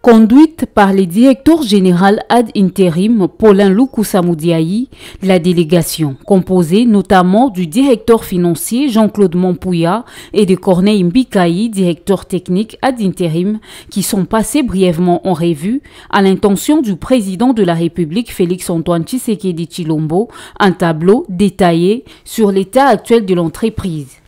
Conduite par le directeur général ad intérim Paulin Loukousamoudiaï, la délégation, composée notamment du directeur financier Jean-Claude Mampouya et de Corneille Mbikaï, directeur technique ad intérim, qui sont passés brièvement en revue à l'intention du président de la République Félix-Antoine Tshisekedi Chilombo, un tableau détaillé sur l'état actuel de l'entreprise.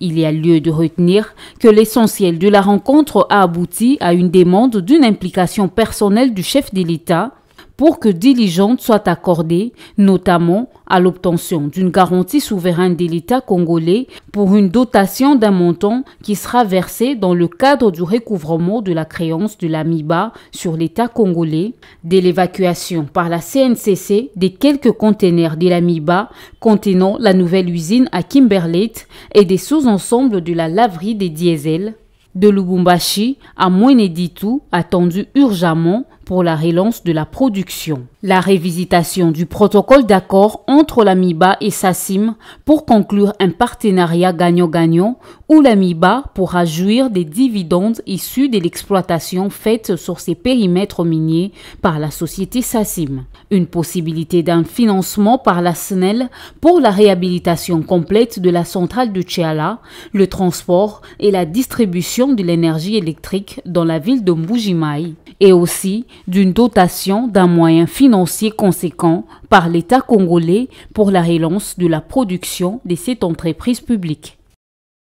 Il y a lieu de retenir que l'essentiel de la rencontre a abouti à une demande d'une implication personnelle du chef de l'État pour que diligence soit accordée, notamment à l'obtention d'une garantie souveraine de l'État congolais pour une dotation d'un montant qui sera versé dans le cadre du recouvrement de la créance de l'AMIBA sur l'État congolais, dès l'évacuation par la CNCC des quelques containers de l'AMIBA contenant la nouvelle usine à Kimberley et des sous-ensembles de la laverie des diesels de Lubumbashi à Mweneditu, attendu urgemment pour la relance de la production. La révisitation du protocole d'accord entre l'AMIBA et SACIM pour conclure un partenariat gagnant-gagnant où l'AMIBA pourra jouir des dividendes issus de l'exploitation faite sur ses périmètres miniers par la société SACIM. Une possibilité d'un financement par la SNEL pour la réhabilitation complète de la centrale de Tchéala, le transport et la distribution de l'énergie électrique dans la ville de Mbujimaï et aussi d'une dotation d'un moyen financier conséquent par l'État congolais pour la relance de la production de cette entreprise publique.